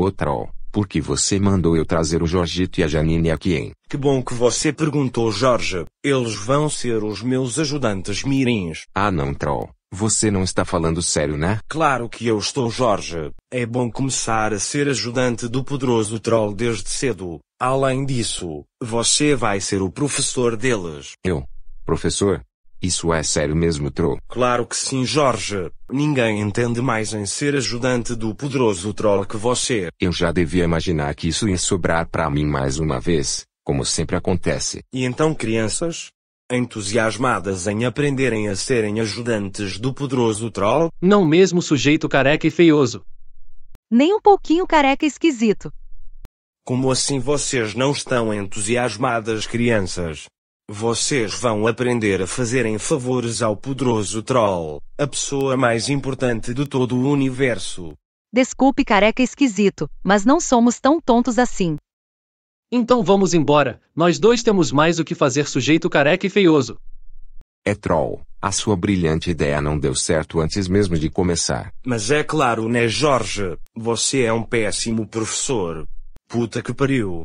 Ô troll, por que você mandou eu trazer o Jorgito e a Janine aqui, hein? Que bom que você perguntou, Jorge. Eles vão ser os meus ajudantes mirins. Ah não, troll. Você não está falando sério, né? Claro que eu estou, Jorge. É bom começar a ser ajudante do poderoso troll desde cedo. Além disso, você vai ser o professor deles. Eu? Professor? Isso é sério mesmo, Tro? Claro que sim, Jorge. Ninguém entende mais em ser ajudante do poderoso troll que você. É. Eu já devia imaginar que isso ia sobrar para mim mais uma vez, como sempre acontece. E então, crianças? Entusiasmadas em aprenderem a serem ajudantes do poderoso troll? Não mesmo sujeito careca e feioso. Nem um pouquinho careca e esquisito. Como assim vocês não estão entusiasmadas, crianças? Vocês vão aprender a fazerem favores ao poderoso troll, a pessoa mais importante de todo o universo. Desculpe, careca esquisito, mas não somos tão tontos assim. Então vamos embora, nós dois temos mais o que fazer sujeito careca e feioso. É troll. A sua brilhante ideia não deu certo antes mesmo de começar. Mas é claro, né, Jorge? Você é um péssimo professor. Puta que pariu.